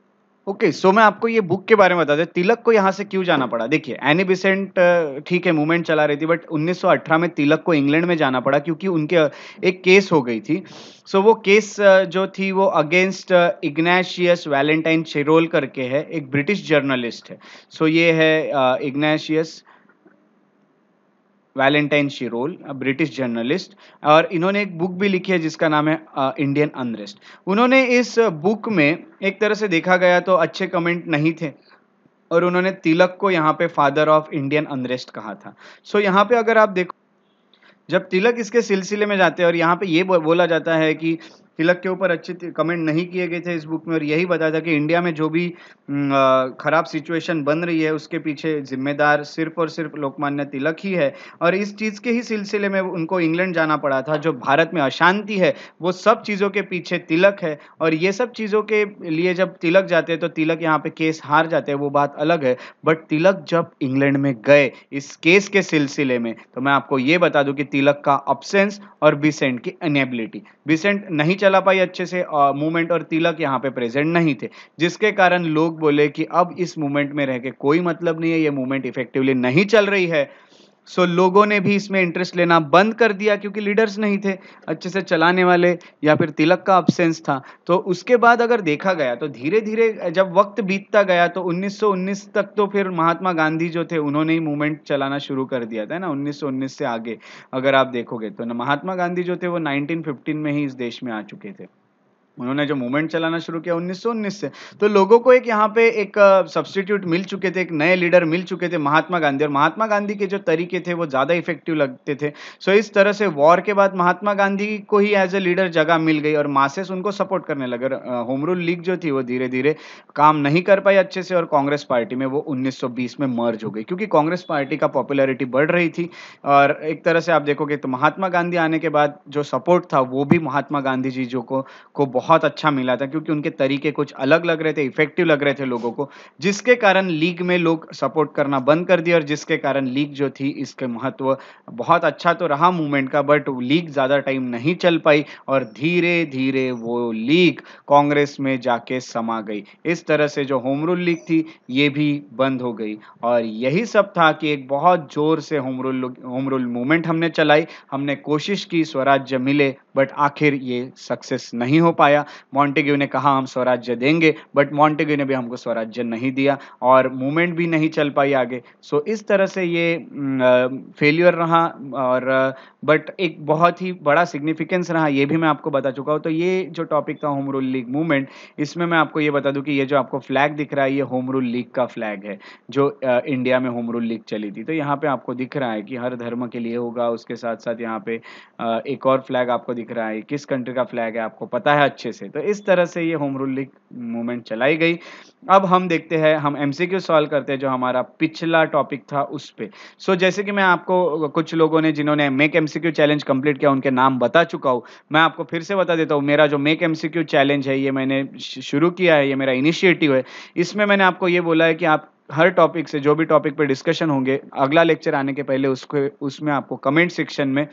okay okay, so so मैं आपको ये बुक के बारे में बता दें तिलक को यहाँ से क्यों जाना पड़ा देखिए एनी बिसेंट ठीक है मूवमेंट चला रही थी बट 1918 में तिलक को इंग्लैंड में जाना पड़ा क्योंकि उनके एक केस हो गई थी सो so, वो केस जो थी वो अगेंस्ट इग्नेशियस वैलेंटाइन शेरोल करके है एक ब्रिटिश जर्नलिस्ट है सो so, ये है Ignatius Valentine Chirol British journalist और इन्होंने एक बुक भी लिखी है जिसका नाम है इंडियन अनरेस्ट उन्होंने इस बुक में एक तरह से देखा गया तो अच्छे कमेंट नहीं थे और उन्होंने तिलक को यहाँ पे फादर ऑफ इंडियन अनरेस्ट कहा था सो so, यहाँ पे अगर आप देखो जब तिलक इसके सिलसिले में जाते हैं और यहाँ पे ये बोला जाता है कि तिलक के ऊपर अच्छे कमेंट नहीं किए गए थे इस बुक में और यही बताया था कि इंडिया में जो भी खराब सिचुएशन बन रही है उसके पीछे जिम्मेदार सिर्फ और सिर्फ लोकमान्य तिलक ही है और इस चीज़ के ही सिलसिले में उनको इंग्लैंड जाना पड़ा था जो भारत में अशांति है वो सब चीज़ों के पीछे तिलक है और ये सब चीज़ों के लिए जब तिलक जाते हैं तो तिलक यहाँ पे केस हार जाते हैं वो बात अलग है बट तिलक जब इंग्लैंड में गए इस केस के सिलसिले में तो मैं आपको ये बता दूँ कि तिलक का अपसेंस और बिसेंट की अनेबिलिटी बिसेंट नहीं चला पाई अच्छे से मूवमेंट और तिलक यहाँ पे प्रेजेंट नहीं थे जिसके कारण लोग बोले कि अब इस मूवमेंट में रह के कोई मतलब नहीं है ये मूवमेंट इफेक्टिवली नहीं चल रही है सो so, लोगों ने भी इसमें इंटरेस्ट लेना बंद कर दिया क्योंकि लीडर्स नहीं थे अच्छे से चलाने वाले या फिर तिलक का अपसेंस था तो उसके बाद अगर देखा गया तो धीरे धीरे जब वक्त बीतता गया तो 1919 तक तो फिर महात्मा गांधी जो थे उन्होंने ही मूवमेंट चलाना शुरू कर दिया था ना 1919 से आगे अगर आप देखोगे तो महात्मा गांधी जो थे वो नाइनटीन में ही इस देश में आ चुके थे उन्होंने जो मूवमेंट चलाना शुरू किया उन्नीस से तो लोगों को एक यहाँ पे एक सब्सटीट्यूट मिल चुके थे एक नए लीडर मिल चुके थे महात्मा गांधी और महात्मा गांधी के जो तरीके थे वो ज़्यादा इफेक्टिव लगते थे सो इस तरह से वॉर के बाद महात्मा गांधी को ही एज ए लीडर जगह मिल गई और मासेस उनको सपोर्ट करने लगे होम रूल लीग जो थी वो धीरे धीरे काम नहीं कर पाई अच्छे से और कांग्रेस पार्टी में वो उन्नीस में मर्ज हो गई क्योंकि कांग्रेस पार्टी का पॉपुलरिटी बढ़ रही थी और एक तरह से आप देखोगे तो महात्मा गांधी आने के बाद जो सपोर्ट था वो भी महात्मा गांधी जी जो को, को बहुत बहुत अच्छा मिला था क्योंकि उनके तरीके कुछ अलग लग रहे थे इफेक्टिव लग रहे थे लोगों को जिसके कारण लीग में लोग सपोर्ट करना बंद कर दिया और जिसके कारण लीग जो थी इसके महत्व बहुत अच्छा तो रहा मूवमेंट का बट लीग ज़्यादा टाइम नहीं चल पाई और धीरे धीरे वो लीग कांग्रेस में जाके समा गई इस तरह से जो होम रूल लीग थी ये भी बंद हो गई और यही सब था कि एक बहुत जोर से home rule home rule movement हमने चलाई हमने कोशिश की स्वराज्य मिले बट आखिर ये सक्सेस नहीं हो पाया गया मॉन्टेग्यू ने कहा हम स्वराज्य देंगे बट मॉन्टेग्यू ने भी हमको स्वराज्य नहीं दिया और मूवमेंट भी नहीं चल पाई आगे सो so, इस तरह से ये फेल्यूर रहा और बट एक बहुत ही बड़ा सिग्निफिकेंस रहा ये भी मैं आपको बता चुका हूँ तो ये जो टॉपिक था होम रूल लीग मूवमेंट इसमें मैं आपको ये बता दूँ कि ये जो आपको फ्लैग दिख रहा है ये होम रूल लीग का फ्लैग है जो इंडिया में होम रूल लीग चली थी तो यहाँ पे आपको दिख रहा है कि हर धर्म के लिए होगा उसके साथ साथ यहाँ पे एक और फ्लैग आपको दिख रहा है किस कंट्री का फ्लैग है आपको पता है अच्छे से तो इस तरह से ये होम रूल लीग मूवमेंट चलाई गई अब हम देखते हैं हम एम सी क्यू सॉल्व करते हैं जो हमारा पिछला टॉपिक था उस पर सो so, जैसे कि मैं आपको कुछ लोगों ने जिन्होंने make M C Q challenge complete किया उनके नाम बता चुका हूँ मैं आपको फिर से बता देता हूँ मेरा जो make M C Q challenge है ये मैंने शुरू किया है ये मेरा इनिशिएटिव है इसमें मैंने आपको ये बोला है कि आप हर टॉपिक से जो भी टॉपिक पे डिस्कशन होंगे अगला लेक्चर आने के पहले उसको उसमें आपको कमेंट सेक्शन में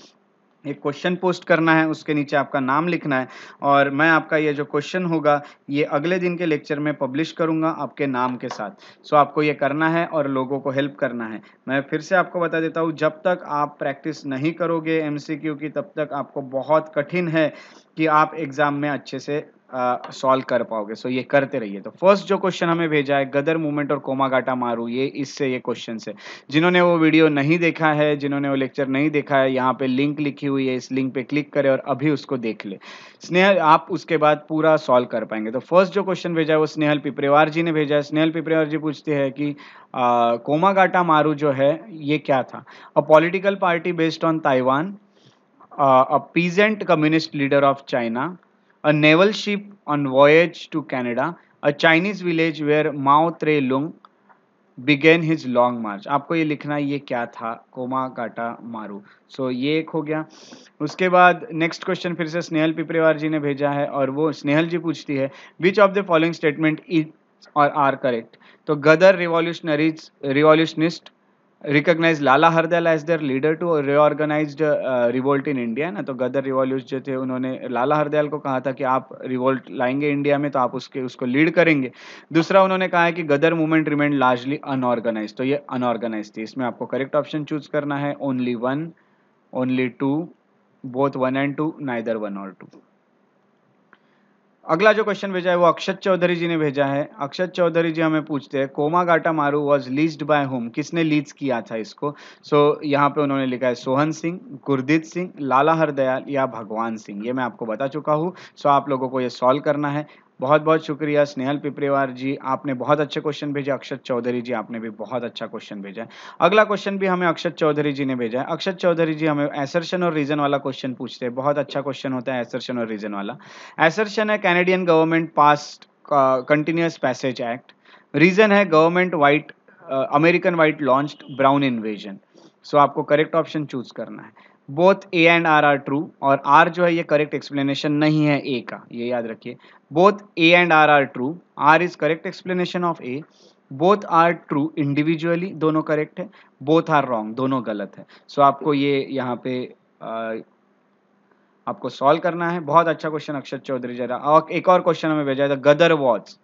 एक क्वेश्चन पोस्ट करना है उसके नीचे आपका नाम लिखना है और मैं आपका ये जो क्वेश्चन होगा ये अगले दिन के लेक्चर में पब्लिश करूंगा आपके नाम के साथ सो आपको ये करना है और लोगों को हेल्प करना है मैं फिर से आपको बता देता हूँ जब तक आप प्रैक्टिस नहीं करोगे एम की तब तक आपको बहुत कठिन है कि आप एग्ज़ाम में अच्छे से सॉल्व कर पाओगे सो so, ये करते रहिए तो फर्स्ट जो क्वेश्चन हमें भेजा है गदर मूवमेंट और कोमागाटा मारू ये इससे ये क्वेश्चन है जिन्होंने वो वीडियो नहीं देखा है जिन्होंने वो लेक्चर नहीं देखा है यहाँ पे लिंक लिखी हुई है इस लिंक पे क्लिक करें और अभी उसको देख ले स्नेहल आप उसके बाद पूरा सॉल्व कर पाएंगे तो फर्स्ट जो क्वेश्चन भेजा है वो स्नेहल पिपरेवार जी ने भेजा है स्नेहल पिपरेवार जी पूछते हैं कि कोमागाटा मारू जो है ये क्या था a political party based on Taiwan a peasant communist leader of China a naval ship on voyage to Canada, a Chinese village where Mao Tse-lung began his long march आपको ये लिखना ये क्या था कोमा काटा मारू सो so, ये एक हो गया उसके बाद नेक्स्ट क्वेश्चन फिर से स्नेहल पिपरेवार जी ने भेजा है और वो स्नेहल जी पूछती है which of the following statement is और आर करेक्ट तो Ghadar revolutionaries revolutionist recognise Lala Hardayal as their leader to reorganise revolt in India ना तो गदर रिवॉल्यूट जो थे उन्होंने लाला हरदयाल को कहा था कि आप रिवोल्ट लाएंगे इंडिया में तो आप उसके उसको लीड करेंगे दूसरा उन्होंने कहा है कि Ghadar movement remain largely unorganise तो ये अनऑर्गेनाइज थी इसमें आपको करेक्ट ऑप्शन चूज करना है only one only two both one and two neither one और टू अगला जो क्वेश्चन भेजा है वो अक्षत चौधरी जी ने भेजा है अक्षत चौधरी जी हमें पूछते हैं Komagata Maru was leased by whom किसने लीज किया था इसको सो so, यहाँ पे उन्होंने लिखा है सोहन सिंह गुरदीत सिंह लाला हरदयाल या भगवान सिंह ये मैं आपको बता चुका हूँ सो so, आप लोगों को ये सॉल्व करना है बहुत बहुत शुक्रिया स्नेहल पिपरेवार जी आपने बहुत अच्छे क्वेश्चन भेजे अक्षत चौधरी जी आपने भी बहुत अच्छा क्वेश्चन भेजा है अगला क्वेश्चन भी हमें अक्षत चौधरी जी ने भेजा है अक्षत चौधरी जी हमें एसर्शन और रीजन वाला क्वेश्चन पूछते हैं बहुत अच्छा क्वेश्चन होता है एसर्शन और रीजन वाला एसर्शन है Canadian government passed continuous passage act reason है government white American white launch brown invasion so आपको करेक्ट ऑप्शन चूज करना है both A and R are true और आर जो है ये करेक्ट एक्सप्लेनेशन नहीं है ए का ये याद रखिए both A and R are true R is correct explanation of A both are true individually दोनों करेक्ट है बोथ आर रॉन्ग दोनों गलत है सो so, आपको ये यहाँ पे आ, आपको सॉल्व करना है बहुत अच्छा क्वेश्चन अक्षत चौधरी जरा और एक और क्वेश्चन हमें भेजा था गदर वॉच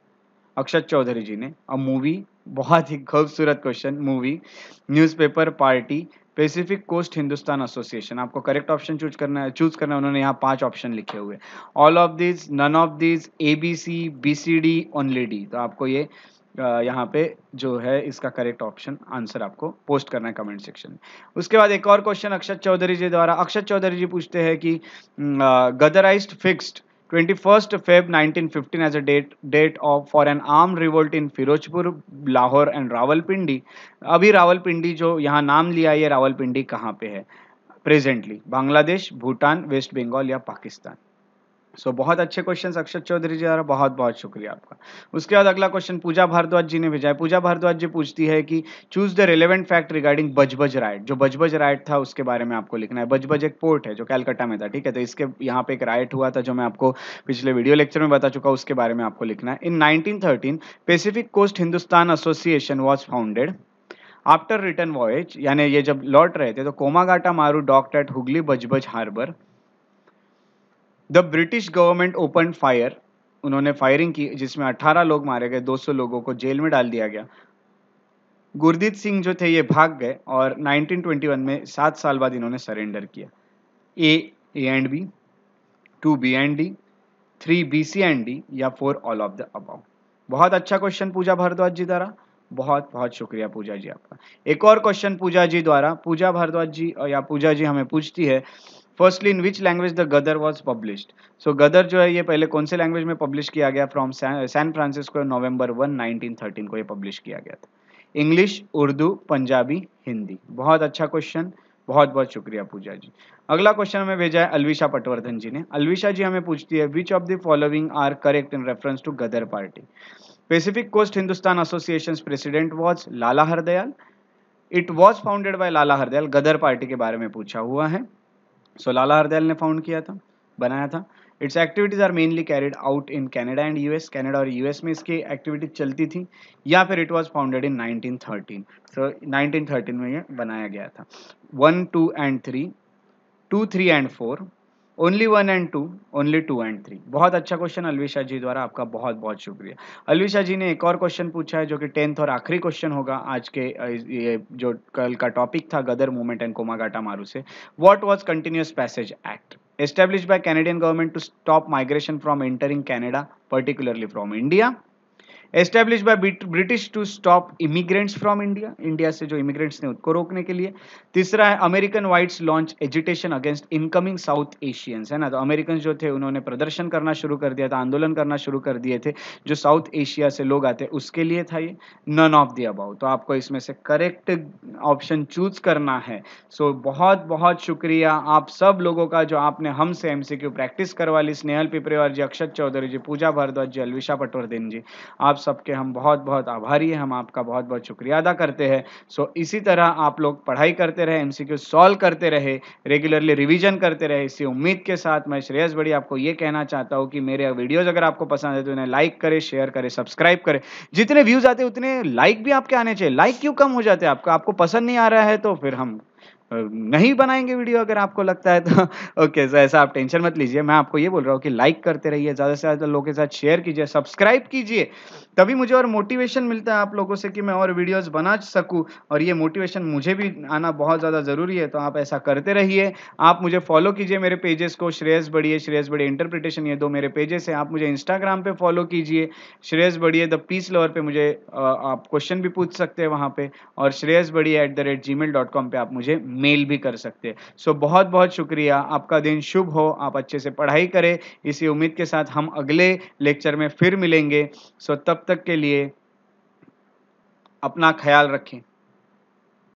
अक्षत चौधरी जी ने अ मूवी बहुत ही खूबसूरत question movie newspaper party Pacific coast Hindustan association आपको करेक्ट ऑप्शन चूज करना है चूज करना है उन्होंने यहाँ पांच ऑप्शन लिखे हुए all of this none of this A B C B C D only D तो आपको ये यहाँ पे जो है इसका करेक्ट ऑप्शन आंसर आपको पोस्ट करना है कमेंट सेक्शन में उसके बाद एक और क्वेश्चन अक्षत चौधरी जी द्वारा अक्षत चौधरी जी पूछते हैं कि गदराइज fixed 21st Feb 1915 as a date date of for an armed revolt in Ferozepur Lahore and Rawalpindi अभी रावलपिंडी जो यहाँ नाम लिया ये रावलपिंडी कहाँ पे है प्रेजेंटली बांग्लादेश भूटान वेस्ट बंगाल या पाकिस्तान सो so, बहुत अच्छे क्वेश्चन अक्षर चौधरी जी द्वारा बहुत बहुत शुक्रिया आपका उसके बाद अगला क्वेश्चन पूजा भारद्वाज जी ने भेजा है पूजा भारद्वाज जी पूछती है कि choose the relevant fact regarding Budge Budge right जो बजबज राइट था उसके बारे में आपको लिखना है बजबज एक पोर्ट है जो कैलकाटा में था ठीक है तो इसके यहाँ पे एक राइट हुआ था जो मैं आपको पिछले वीडियो लेक्चर में बता चुका उसके बारे में आपको लिखना है in nineteen Pacific coast Hindustan Association was founded after return voyage यानी ये जब लौट रहे थे तो Komagata Maru docked at Hooghly Budge Budge harbour the British government open fire उन्होंने फायरिंग की जिसमें 18 लोग मारे गए 200 लोगों को जेल में डाल दिया गया गुरदीत सिंह जो थे ये भाग गए और 1921 में सात साल बाद इन्होंने सरेंडर किया A and B two B and D three B C and D या four all of the above बहुत अच्छा क्वेश्चन पूजा भारद्वाज जी द्वारा बहुत बहुत शुक्रिया पूजा जी आपका एक और क्वेश्चन पूजा जी द्वारा पूजा भारद्वाज जी या पूजा जी हमें पूछती है firstly in which language the Gadar was published so Gadar जो है ये पहले कौन से लैंग्वेज में पब्लिश किया गया from San Francisco November one thirteen को ये पब्लिश किया गया था इंग्लिश उर्दू पंजाबी हिंदी बहुत अच्छा क्वेश्चन बहुत बहुत शुक्रिया पूजा जी अगला क्वेश्चन हमें भेजा है अलविशा पटवर्धन जी ने अलविशा जी हमें पूछती है which of the following are correct in reference to Gadar party Pacific coast Hindustan Association president was Lala Hardayal it was founded by Lala Hardayal Gadar party के बारे में पूछा हुआ है सो लाला हरदयाल ने फाउंड किया था बनाया था its activities are mainly carried out in Canada and US Canada और यूएस में इसकी एक्टिविटीज चलती थी या फिर it was founded in 1913 so so, 1913 में ये बनाया गया था one two and three two three and four only one and two only two and three बहुत अच्छा क्वेश्चन अलविशा जी द्वारा आपका बहुत बहुत शुक्रिया अलविशा जी ने एक और क्वेश्चन पूछा है जो कि टेंथ और आखिरी क्वेश्चन होगा आज के ये जो कल का टॉपिक था गदर मूवमेंट एंड कोमागाटा मारू से what was continuous passage act established by Canadian government to stop migration from entering Canada, particularly from India. Establish by British to stop immigrants from India India से जो immigrants ने उसको रोकने के लिए तीसरा है American whites launch agitation against incoming South Asians है ना तो अमेरिकन जो थे उन्होंने प्रदर्शन करना शुरू कर दिया था आंदोलन करना शुरू कर दिए थे जो साउथ एशिया से लोग आते उसके लिए था ये नन ऑफ दी अबाउ तो आपको इसमें से करेक्ट ऑप्शन चूज करना है सो so, बहुत बहुत शुक्रिया आप सब लोगों का जो आपने हमसे क्यू प्रैक्टिस करवा ली स्नेहल पिपरेवार जी अक्षत चौधरी जी पूजा भारद्वाज जी अलविशा पटवर्धन जी आप सबके हम बहुत बहुत आभारी हैं हम आपका बहुत बहुत शुक्रिया अदा करते हैं सो so, इसी तरह आप लोग पढ़ाई करते रहे एमसीक्यू सॉल्व करते रहे रेगुलरली रिवीजन करते रहे इसी उम्मीद के साथ मैं श्रेयस बड़ी आपको ये कहना चाहता हूँ कि मेरे वीडियोज़ अगर आपको पसंद है तो इन्हें लाइक करे शेयर करे सब्सक्राइब करे जितने व्यूज़ आते उतने लाइक भी आपके आने चाहिए लाइक क्यों कम हो जाते हैं आपका आपको पसंद नहीं आ रहा है तो फिर हम नहीं बनाएंगे वीडियो अगर आपको लगता है तो ओके सर ऐसा आप टेंशन मत लीजिए मैं आपको ये बोल रहा हूँ कि लाइक करते रहिए ज़्यादा से ज़्यादा लोगों के साथ शेयर कीजिए सब्सक्राइब कीजिए तभी मुझे और मोटिवेशन मिलता है आप लोगों से कि मैं और वीडियोस बना सकूँ और ये मोटिवेशन मुझे भी आना बहुत ज़्यादा ज़रूरी है तो आप ऐसा करते रहिए आप मुझे फॉलो कीजिए मेरे पेजेस को श्रेयस बढ़िए श्रेयस बढ़िए इंटरप्रिटेशन ये दो मेरे पेजेस हैं आप मुझे इंस्टाग्राम पर फॉलो कीजिए श्रेयस बढ़िए द पीस लवर पर मुझे आप क्वेश्चन भी पूछ सकते हैं वहाँ पर और श्रेयस बढ़िए at the rate G mail dot com पर आप मुझे मेल भी कर सकते हैं सो so, बहुत बहुत शुक्रिया आपका दिन शुभ हो आप अच्छे से पढ़ाई करें इसी उम्मीद के साथ हम अगले लेक्चर में फिर मिलेंगे सो so, तब तक के लिए अपना ख्याल रखें